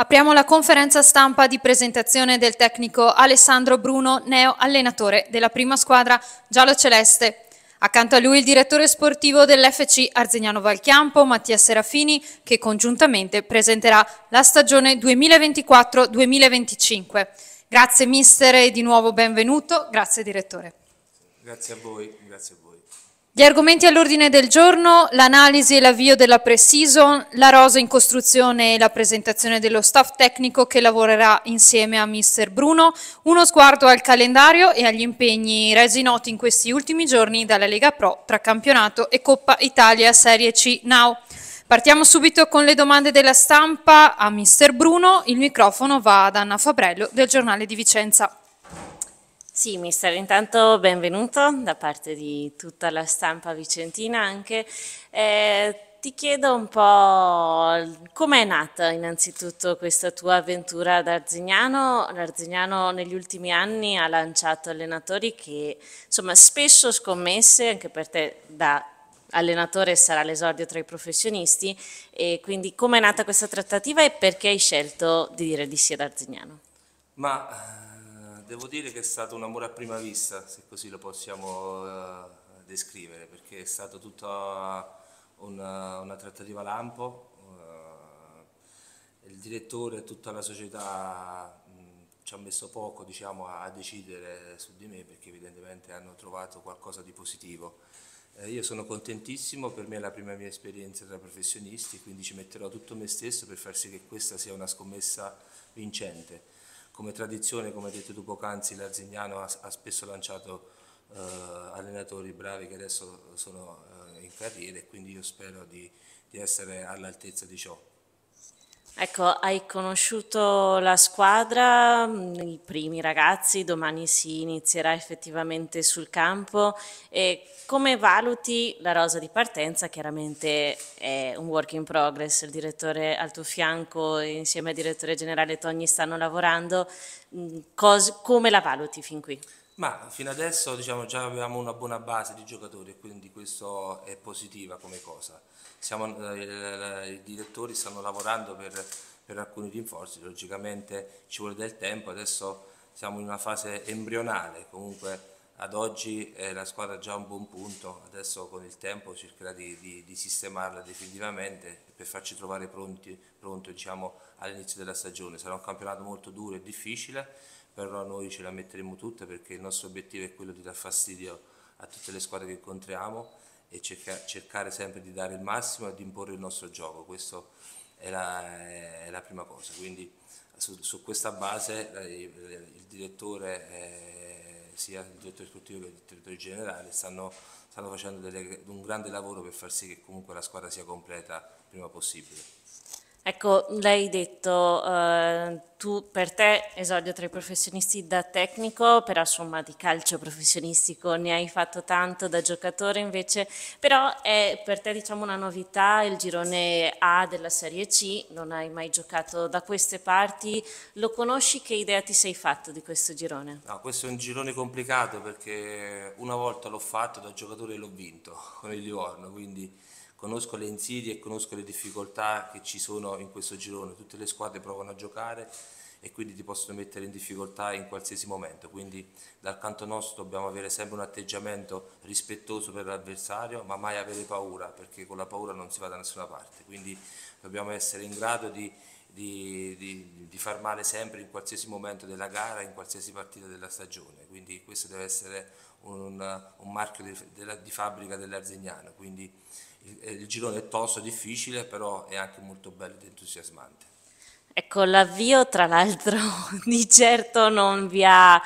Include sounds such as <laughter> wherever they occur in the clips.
Apriamo la conferenza stampa di presentazione del tecnico Alessandro Bruno, neo allenatore della prima squadra giallo-celeste. Accanto a lui il direttore sportivo dell'FC Arzegnano Valchiampo, Mattia Serafini, che congiuntamente presenterà la stagione 2024-2025. Grazie mister e di nuovo benvenuto. Grazie direttore. Grazie a voi, grazie a voi. Gli argomenti all'ordine del giorno, l'analisi e l'avvio della pre-season, la rosa in costruzione e la presentazione dello staff tecnico che lavorerà insieme a Mr. Bruno, uno sguardo al calendario e agli impegni resi noti in questi ultimi giorni dalla Lega Pro tra campionato e Coppa Italia Serie C Now. Partiamo subito con le domande della stampa a Mr. Bruno, il microfono va ad Anna Fabrello del giornale di Vicenza. Sì, mister, intanto benvenuto da parte di tutta la stampa vicentina anche. Eh, ti chiedo un po' come è nata innanzitutto questa tua avventura ad Arzignano. L'Arzignano negli ultimi anni ha lanciato allenatori che insomma spesso scommesse, anche per te da allenatore sarà l'esordio tra i professionisti, e quindi come è nata questa trattativa e perché hai scelto di dire di sì ad Arzignano? Ma eh, devo dire che è stato un amore a prima vista, se così lo possiamo uh, descrivere, perché è stata tutta eh, una, una trattativa lampo. Uh, il direttore e tutta la società ci ha messo poco diciamo, a, a decidere su di me perché evidentemente hanno trovato qualcosa di positivo. Eh, io sono contentissimo, per me è la prima mia esperienza tra professionisti, quindi ci metterò tutto me stesso per far sì che questa sia una scommessa vincente come tradizione, come hai detto tu poc'anzi, l'Arzignano ha, ha, spesso lanciato eh, allenatori bravi che adesso sono eh, in carriera e quindi io spero di, di essere all'altezza di ciò. Ecco, hai conosciuto la squadra, mm, i primi ragazzi, domani si inizierà effettivamente sul campo. E come valuti la rosa di partenza? Chiaramente è un work in progress, il direttore al tuo fianco insieme al direttore generale Togni stanno lavorando. Mm, cos come la valuti fin qui? Ma fino adesso diciamo, già avevamo una buona base di giocatori e quindi questo è positiva come cosa. Siamo, eh, I direttori stanno lavorando per, per, alcuni rinforzi, logicamente ci vuole del tempo, adesso siamo in una fase embrionale, comunque ad oggi eh, la squadra ha già un buon punto, adesso con il tempo cercherà di, di, di sistemarla definitivamente per farci trovare pronti, pronto diciamo, all'inizio della stagione. Sarà un campionato molto duro e difficile però noi ce la metteremo tutta perché il nostro obiettivo è quello di dar fastidio a tutte le squadre che incontriamo e cerca, cercare sempre di dare il massimo e di imporre il nostro gioco, questa è la, è la prima cosa. Quindi su, su questa base il, eh, il direttore, eh, sia il direttore sportivo che il direttore generale stanno, stanno facendo delle, un grande lavoro per far sì che comunque la squadra sia completa prima possibile. Ecco, lei ha detto, eh, tu per te esordio tra i professionisti da tecnico, però insomma di calcio professionistico ne hai fatto tanto da giocatore invece, però è per te diciamo una novità il girone A della Serie C, non hai mai giocato da queste parti, lo conosci, che idea ti sei fatto di questo girone? No, questo è un girone complicato perché una volta l'ho fatto da giocatore e l'ho vinto con il Livorno, quindi conosco le insidie e conosco le difficoltà che ci sono in questo girone, tutte le squadre provano a giocare e quindi ti possono mettere in difficoltà in qualsiasi momento, quindi dal canto nostro dobbiamo avere sempre un atteggiamento rispettoso per l'avversario, ma mai avere paura, perché con la paura non si va da nessuna parte, quindi dobbiamo essere in grado di, di, di, di far male sempre in qualsiasi momento della gara, in qualsiasi partita della stagione, quindi questo deve essere un, un marchio di, fabbrica dell'Arzignano, quindi eh, il girone è tosto, difficile, però è anche molto bello ed entusiasmante. Ecco, l'avvio tra l'altro <laughs> di certo non vi ha,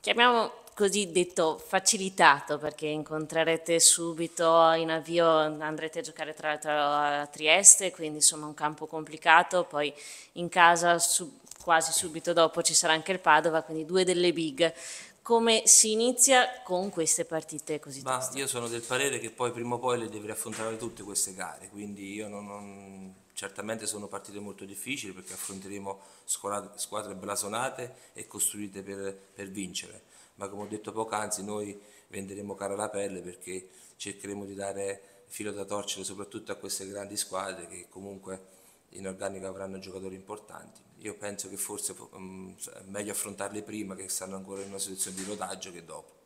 chiamiamo così detto, facilitato perché incontrerete subito in avvio, andrete a giocare tra l'altro a Trieste, quindi insomma un campo complicato, poi in casa su, quasi subito dopo ci sarà anche il Padova, quindi due delle big come si inizia con queste partite così Ma toste? Io sono del parere che poi prima o poi le devi affrontare tutte queste gare, quindi io non, non, certamente sono partite molto difficili perché affronteremo squadre, squadre blasonate e costruite per, per, vincere, ma come ho detto poc'anzi noi venderemo cara la pelle perché cercheremo di dare filo da torcere soprattutto a queste grandi squadre che comunque in organico avranno giocatori importanti io penso che forse mm, è meglio affrontarle prima che stanno ancora in una situazione di rodaggio che dopo.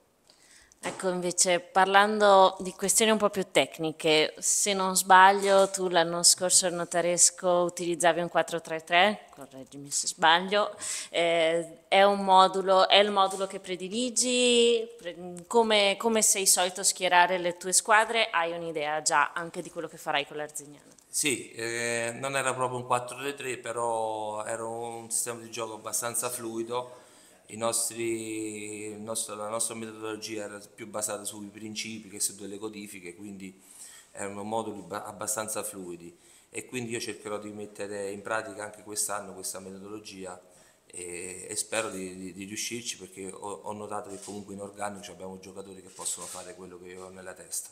Ecco, invece parlando di questioni un po' più tecniche, se non sbaglio tu l'anno scorso al notaresco utilizzavi un 433, correggimi se sbaglio, eh, è, un modulo, è il modulo che prediligi, come, come sei solito schierare le tue squadre, hai un'idea già anche di quello che farai con l'Arzignano? Sì, eh, non era proprio un 4 3 però era un sistema di gioco abbastanza fluido nostri, nostro, la nostra metodologia era più basata sui principi che su delle codifiche, quindi erano moduli abbastanza fluidi e quindi io cercherò di mettere in pratica anche quest'anno questa metodologia e, e spero di, di, di, riuscirci perché ho, ho, notato che comunque in organico abbiamo giocatori che possono fare quello che io ho nella testa.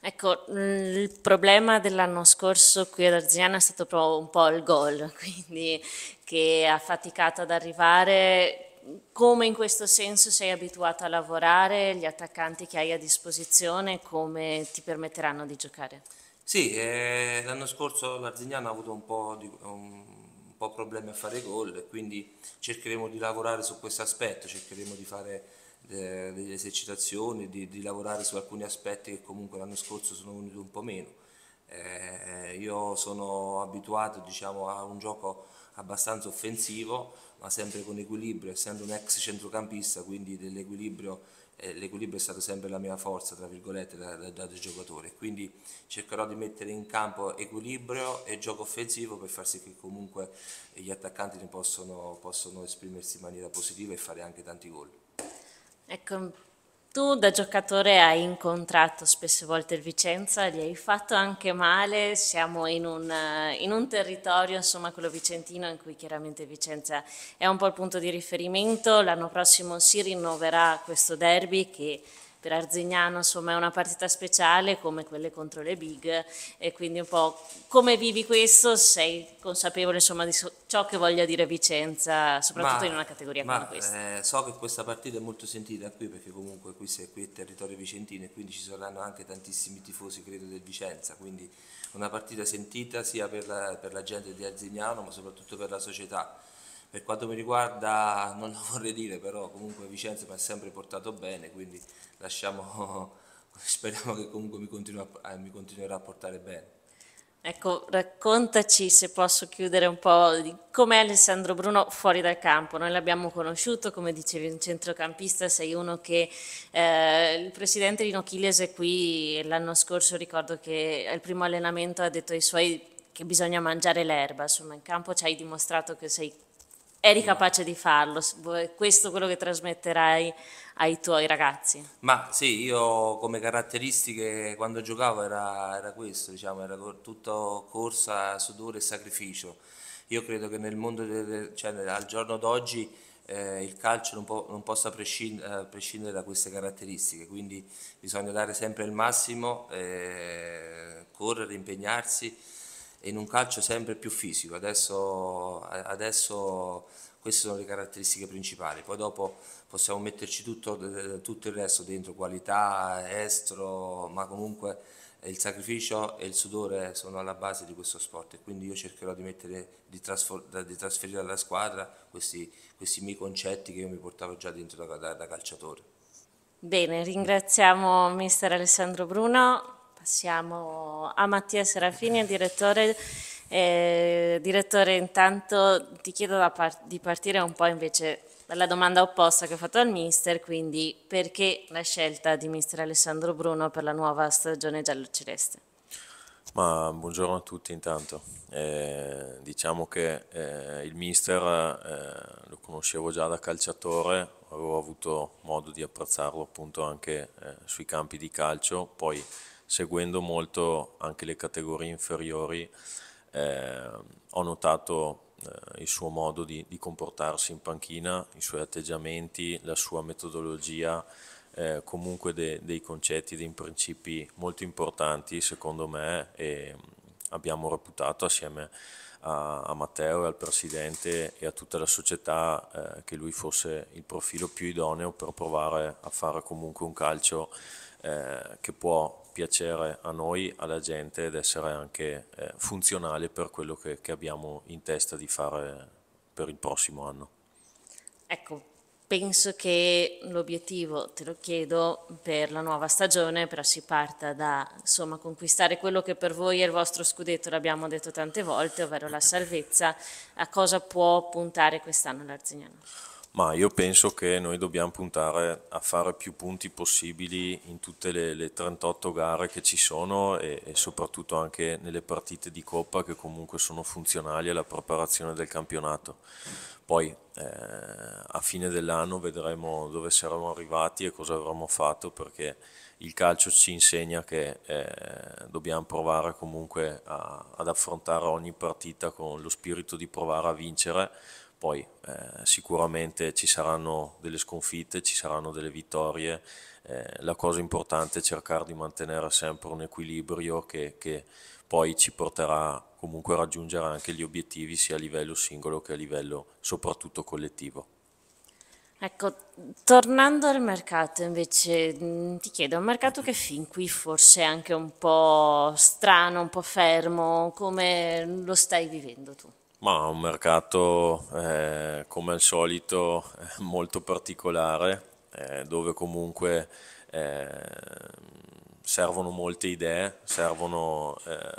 Ecco, mm, il problema dell'anno scorso qui ad Arziana è stato proprio un po' il gol, <laughs> quindi che ha faticato ad arrivare, come in questo senso sei abituato a lavorare, gli attaccanti che hai a disposizione, come ti permetteranno di giocare? Sì, eh, l'anno scorso l'Arzignano ha avuto un po', di, un, un po problemi a fare gol quindi cercheremo di lavorare su questo aspetto, cercheremo di fare eh, delle esercitazioni, di, di, lavorare su alcuni aspetti che comunque l'anno scorso sono venuti un po' meno. Eh, io sono abituato diciamo, a un gioco abbastanza offensivo, ma sempre con equilibrio, essendo un ex centrocampista, quindi eh, l'equilibrio è stata sempre la mia forza, tra virgolette, da, da, da giocatore. Quindi cercherò di mettere in campo equilibrio e gioco offensivo per far sì che comunque gli attaccanti ne possono, possono esprimersi in maniera positiva e fare anche tanti gol. Ecco, tu da giocatore hai incontrato spesse volte il Vicenza, gli hai fatto anche male, siamo in un, in un, territorio, insomma quello vicentino, in cui chiaramente Vicenza è un po' il punto di riferimento, l'anno prossimo si rinnoverà questo derby che per Arzignano insomma è una partita speciale come quelle contro le big e quindi un po' come vivi questo sei consapevole insomma di so ciò che voglia dire Vicenza soprattutto ma, in una categoria ma, come questa eh, so che questa partita è molto sentita qui perché comunque qui si è qui è territorio vicentino e quindi ci saranno anche tantissimi tifosi credo del Vicenza quindi una partita sentita sia per la, per la gente di Arzignano ma soprattutto per la società per quanto mi riguarda non lo <laughs> vorrei dire, però comunque Vicenza mi ha sempre portato bene, quindi lasciamo, <laughs> speriamo che comunque mi, continua, eh, mi continuerà a portare bene. Ecco, raccontaci se posso chiudere un po' di com'è Alessandro Bruno fuori dal campo. Noi l'abbiamo conosciuto, come dicevi, un centrocampista, sei uno che eh, il presidente Rino Chiles è qui l'anno scorso, ricordo che al primo allenamento ha detto ai suoi che bisogna mangiare l'erba, insomma in campo ci hai dimostrato che sei eri capace di farlo, questo è quello che trasmetterai ai tuoi ragazzi. Ma sì, io come caratteristiche quando giocavo era, era questo, diciamo, era tutto corsa, sudore e sacrificio. Io credo che nel mondo, del, cioè al giorno d'oggi, eh, il calcio non, po non possa prescind eh, prescindere da queste caratteristiche, quindi bisogna dare sempre il massimo, eh, correre, impegnarsi in un calcio sempre più fisico. Adesso, adesso, queste sono le caratteristiche principali, poi dopo possiamo metterci tutto, eh, tutto il resto dentro, qualità, estro, ma comunque eh, il sacrificio e il sudore sono alla base di questo sport e quindi io cercherò di, mettere, di, di trasferire alla squadra questi, questi, miei concetti che io mi portavo già dentro da, da, da calciatore. Bene, ringraziamo mister Alessandro Bruno. Siamo a Mattia Serafini, direttore. Eh, direttore, intanto ti chiedo part di partire un po' invece dalla domanda opposta che ho fatto al mister, quindi perché la scelta di mister Alessandro Bruno per la nuova stagione giallo-celeste? Ma, buongiorno a tutti intanto, eh, diciamo che eh, il mister eh, lo conoscevo già da calciatore, avevo avuto modo di apprezzarlo appunto anche eh, sui campi di calcio, poi seguendo molto anche le categorie inferiori, eh, ho notato eh, il suo modo di, di, comportarsi in panchina, i suoi atteggiamenti, la sua metodologia, eh, comunque de, dei concetti, dei principi molto importanti secondo me e abbiamo reputato assieme a, a Matteo e al Presidente e a tutta la società eh, che lui fosse il profilo più idoneo per provare a fare comunque un calcio eh, che può piacere a noi, alla gente ed essere anche eh, funzionale per quello che, che abbiamo in testa di fare per il prossimo anno. Ecco, penso che l'obiettivo, te lo chiedo, per la nuova stagione, però si parta da insomma, conquistare quello che per voi è il vostro scudetto, l'abbiamo detto tante volte, ovvero la salvezza, a cosa può puntare quest'anno l'Arzignano? ma io penso che noi dobbiamo puntare a fare più punti possibili in tutte le, le 38 gare che ci sono e, e, soprattutto anche nelle partite di coppa che comunque sono funzionali alla preparazione del campionato. Poi eh, a fine dell'anno vedremo dove saremo arrivati e cosa avremo fatto perché il calcio ci insegna che eh, dobbiamo provare comunque a, ad affrontare ogni partita con lo spirito di provare a vincere poi eh, sicuramente ci saranno delle sconfitte, ci saranno delle vittorie, eh, la cosa importante è cercare di mantenere sempre un equilibrio che, che poi ci porterà comunque a raggiungere anche gli obiettivi sia a livello singolo che a livello soprattutto collettivo. Ecco, tornando al mercato invece, mm, ti chiedo, un mercato che fin qui forse è anche un po' strano, un po' fermo, come lo stai vivendo tu? Ma un mercato eh, come al solito <laughs> molto particolare, eh, dove comunque eh, servono molte idee, servono eh,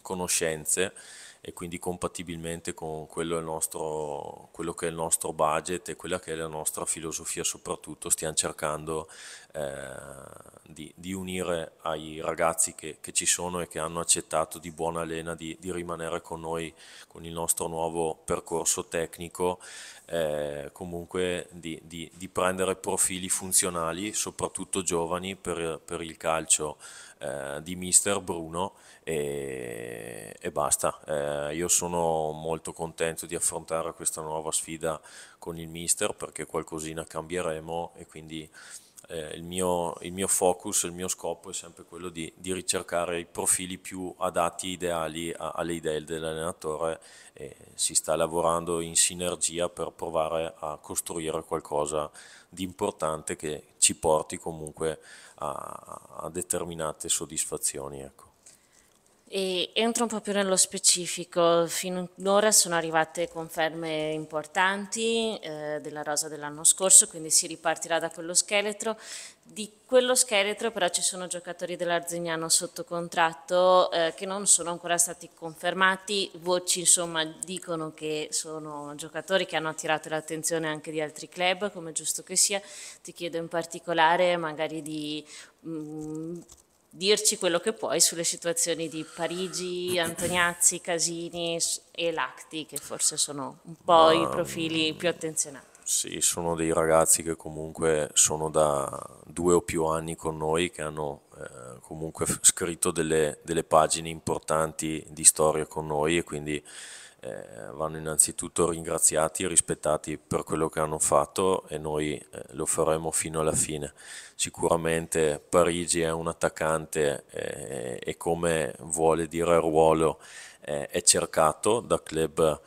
conoscenze e quindi compatibilmente con quello, nostro, quello, che è il nostro budget e quella che è la nostra filosofia soprattutto stiamo cercando eh, di, di, unire ai ragazzi che, che, ci sono e che hanno accettato di buona lena di, di rimanere con noi con il nostro nuovo percorso tecnico, eh, comunque di, di, prendere profili funzionali, soprattutto giovani, per, per il calcio eh, di mister Bruno e, e basta. Eh, io sono molto contento di affrontare questa nuova sfida con il mister perché qualcosina cambieremo e quindi eh, il, mio, il, mio, focus, il mio scopo è sempre quello di, di ricercare i profili più adatti, ideali a, alle idee dell'allenatore e si sta lavorando in sinergia per provare a costruire qualcosa di importante che ci porti comunque a, a determinate soddisfazioni. Ecco. E entro un po' più nello specifico, finora sono arrivate conferme importanti eh, della rosa dell'anno scorso, quindi si ripartirà da quello scheletro. Di quello scheletro però ci sono giocatori dell'Arzignano sotto contratto eh, che non sono ancora stati confermati, voci insomma dicono che sono giocatori che hanno attirato l'attenzione anche di altri club, come giusto che sia. Ti chiedo in particolare magari di... Mh, mm, dirci quello che puoi sulle situazioni di Parigi, Antoniazzi, Casini e Lacti, che forse sono un po' Ma, i profili mm, più attenzionati. Sì, sono dei ragazzi che comunque sono da due o più anni con noi, che hanno eh, comunque scritto delle, delle pagine importanti di storia con noi e quindi eh, vanno innanzitutto ringraziati e rispettati per quello che hanno fatto e noi eh, lo faremo fino alla fine. Sicuramente Parigi è un attaccante eh, e come vuole dire il ruolo eh, è cercato da club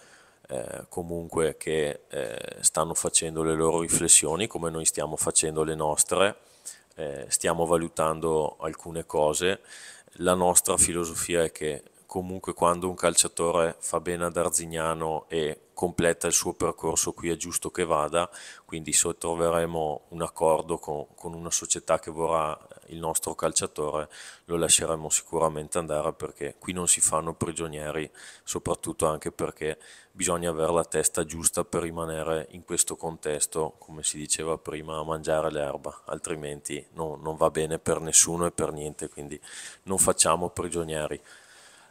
eh, comunque che eh, stanno facendo le loro riflessioni come noi stiamo facendo le nostre. stiamo valutando alcune cose, la nostra filosofia è che comunque quando un calciatore fa bene ad Arzignano e completa il suo percorso qui è giusto che vada, quindi se troveremo un accordo con, con una società che vorrà il nostro calciatore lo lasceremo sicuramente andare perché qui non si fanno prigionieri, soprattutto anche perché bisogna avere la testa giusta per rimanere in questo contesto, come si diceva prima, a mangiare l'erba, altrimenti no, non va bene per nessuno e per niente, quindi non facciamo prigionieri.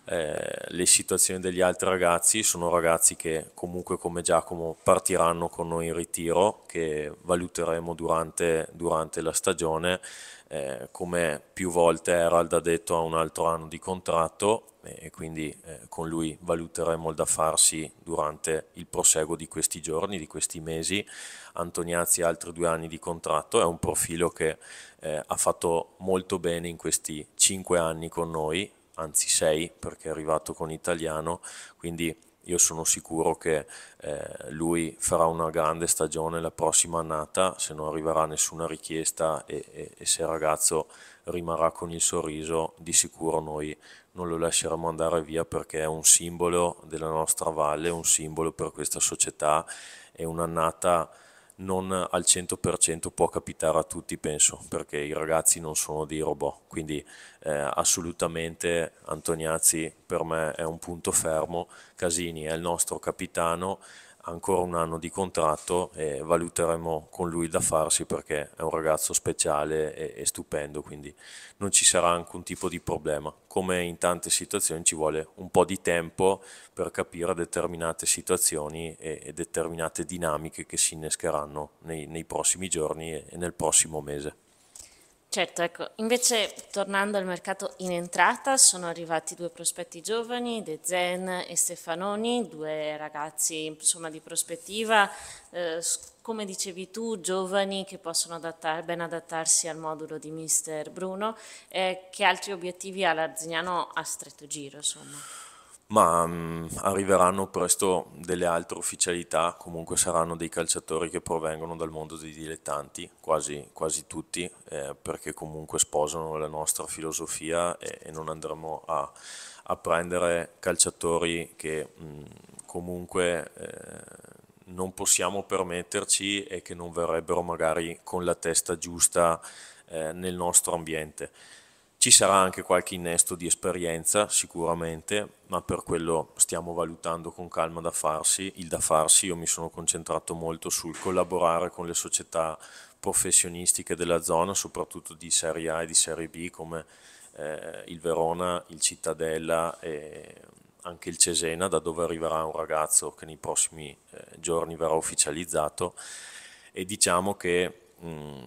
Eh, le situazioni degli altri ragazzi sono ragazzi che comunque come Giacomo partiranno con noi in ritiro che valuteremo durante, durante la stagione eh, come più volte Herald ha detto ha un altro anno di contratto eh, e quindi eh, con lui valuteremo il da farsi durante il proseguo di questi giorni, di questi mesi. Antoniazzi ha altri due anni di contratto, è un profilo che eh, ha fatto molto bene in questi cinque anni con noi, anzi 6 perché è arrivato con italiano, quindi io sono sicuro che eh, lui farà una grande stagione la prossima annata se non arriverà nessuna richiesta e, e, e, se il ragazzo rimarrà con il sorriso di sicuro noi non lo lasceremo andare via perché è un simbolo della nostra valle, un simbolo per questa società, è un'annata non al 100% può capitare a tutti, penso, perché i ragazzi non sono dei robot. Quindi eh, assolutamente Antoniazzi per me è un punto fermo, Casini è il nostro capitano, ancora un anno di contratto e valuteremo con lui da farsi perché è un ragazzo speciale e, e stupendo, quindi non ci sarà alcun tipo di problema. Come in tante situazioni ci vuole un po' di tempo per capire determinate situazioni e, e determinate dinamiche che si innescheranno nei, nei prossimi giorni e, e nel prossimo mese. Certo, ecco, invece tornando al mercato in entrata sono arrivati due prospetti giovani, De Zen e Stefanoni, due ragazzi insomma, di prospettiva, eh, come dicevi tu, giovani che possono adattar, ben adattarsi al modulo di mister Bruno, eh, che altri obiettivi ha l'Arzignano a stretto giro? Insomma? ma um, arriveranno presto delle altre ufficialità, comunque saranno dei calciatori che provengono dal mondo dei dilettanti, quasi, quasi tutti, eh, perché comunque sposano la nostra filosofia e, e non andremo a, a, prendere calciatori che mh, comunque... Eh, non possiamo permetterci e che non verrebbero magari con la testa giusta eh, nel nostro ambiente. Ci sarà anche qualche innesto di esperienza sicuramente, ma per quello stiamo valutando con calma da farsi. Il da farsi io mi sono concentrato molto sul collaborare con le società professionistiche della zona, soprattutto di Serie A e di Serie B come eh, il Verona, il Cittadella e anche il Cesena, da dove arriverà un ragazzo che nei prossimi eh, giorni verrà ufficializzato. E diciamo che... Mh, mm,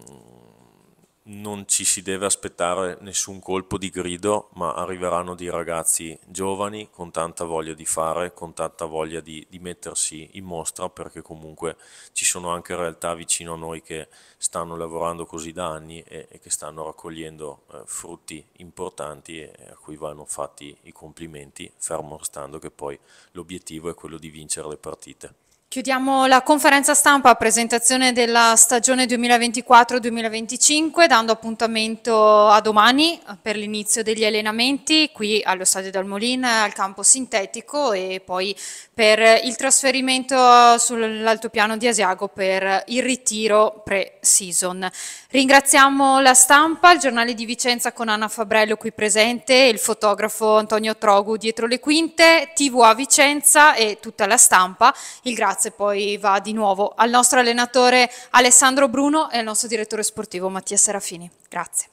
non ci si deve aspettare nessun colpo di grido, ma arriveranno dei ragazzi giovani con tanta voglia di fare, con tanta voglia di, di, mettersi in mostra, perché comunque ci sono anche realtà vicino a noi che stanno lavorando così da anni e, e che stanno raccogliendo eh, frutti importanti e a cui vanno fatti i complimenti, fermo restando che poi l'obiettivo è quello di vincere le partite. Chiudiamo la conferenza stampa a presentazione della stagione 2024-2025 dando appuntamento a domani per l'inizio degli allenamenti qui allo Stadio Dal Molin al campo sintetico e poi per il trasferimento sull'altopiano di Asiago per il ritiro pre-season. Ringraziamo la stampa, il giornale di Vicenza con Anna Fabrello qui presente, il fotografo Antonio Trogu dietro le quinte, TVA Vicenza e tutta la stampa. Il grazie e poi va di nuovo al nostro allenatore Alessandro Bruno e al nostro direttore sportivo Mattia Serafini. Grazie.